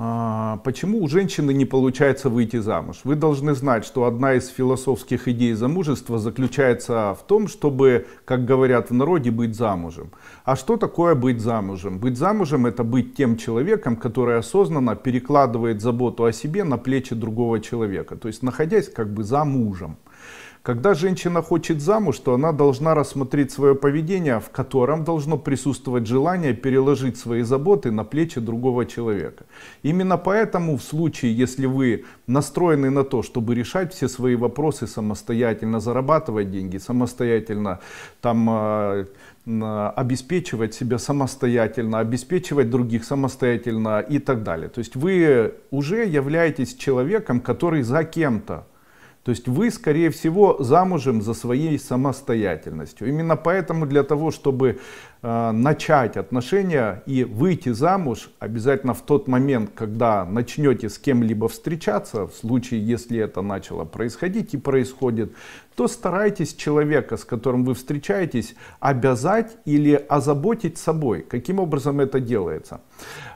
А, почему у женщины не получается выйти замуж? Вы должны знать, что одна из философских идей замужества заключается в том, чтобы, как говорят в народе, быть замужем. А что такое быть замужем? Быть замужем это быть тем человеком, который осознанно перекладывает заботу о себе на плечи другого человека, то есть находясь как бы за мужем. Когда женщина хочет замуж, то она должна рассмотреть свое поведение, в котором должно присутствовать желание переложить свои заботы на плечи другого человека. Именно поэтому в случае, если вы настроены на то, чтобы решать все свои вопросы самостоятельно, зарабатывать деньги самостоятельно, там а, а, обеспечивать себя самостоятельно, обеспечивать других самостоятельно и так далее. То есть вы уже являетесь человеком, который за кем-то то есть вы, скорее всего, замужем за своей самостоятельностью. Именно поэтому для того, чтобы Э, начать отношения и выйти замуж обязательно в тот момент, когда начнете с кем-либо встречаться, в случае, если это начало происходить и происходит, то старайтесь человека, с которым вы встречаетесь, обязать или озаботить собой. Каким образом это делается?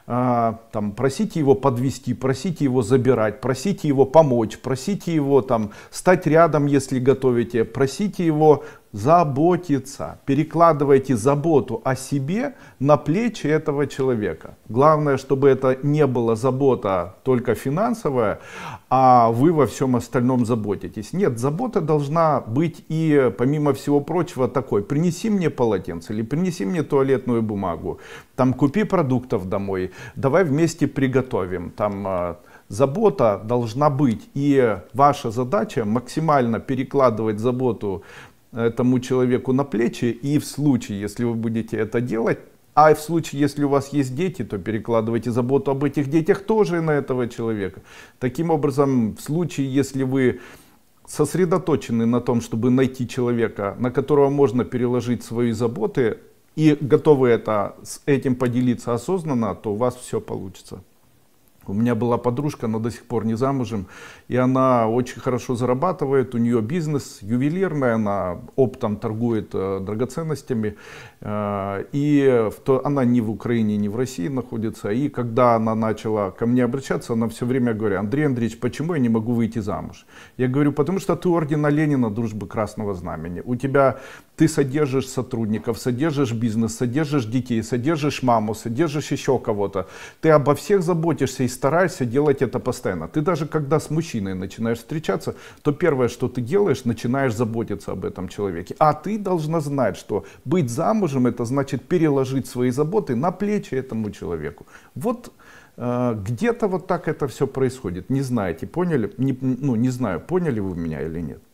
Э, там, просите его подвести, просите его забирать, просите его помочь, просите его там, стать рядом, если готовите, просите его заботиться. Перекладывайте заботу о себе на плечи этого человека. Главное, чтобы это не была забота только финансовая, а вы во всем остальном заботитесь. Нет, забота должна быть и, помимо всего прочего, такой. Принеси мне полотенце или принеси мне туалетную бумагу. Там купи продуктов домой, давай вместе приготовим. Там а, забота должна быть. И ваша задача максимально перекладывать заботу этому человеку на плечи, и в случае, если вы будете это делать, а в случае, если у вас есть дети, то перекладывайте заботу об этих детях тоже на этого человека. Таким образом, в случае, если вы сосредоточены на том, чтобы найти человека, на которого можно переложить свои заботы, и готовы это, с этим поделиться осознанно, то у вас все получится. У меня была подружка, она до сих пор не замужем, и она очень хорошо зарабатывает, у нее бизнес ювелирный, она оптом торгует э, драгоценностями, э, и она не в Украине, не в России находится, и когда она начала ко мне обращаться, она все время говорит, Андрей Андреевич, почему я не могу выйти замуж? Я говорю, потому что ты ордена Ленина, дружбы Красного Знамени, у тебя ты содержишь сотрудников, содержишь бизнес, содержишь детей, содержишь маму, содержишь еще кого-то. Ты обо всех заботишься и стараешься делать это постоянно. Ты даже когда с мужчиной начинаешь встречаться, то первое, что ты делаешь, начинаешь заботиться об этом человеке. А ты должна знать, что быть замужем, это значит переложить свои заботы на плечи этому человеку. Вот э, где-то вот так это все происходит. Не знаете, поняли? Не, ну, не знаю, поняли вы меня или нет.